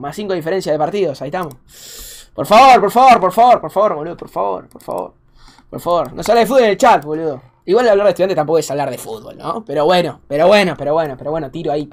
Más cinco diferencias de partidos, ahí estamos. Por favor, por favor, por favor, por favor, boludo, por favor, por favor. Por favor, no se habla de fútbol en el chat, boludo. Igual hablar de estudiantes tampoco es hablar de fútbol, ¿no? Pero bueno, pero bueno, pero bueno, pero bueno, tiro ahí.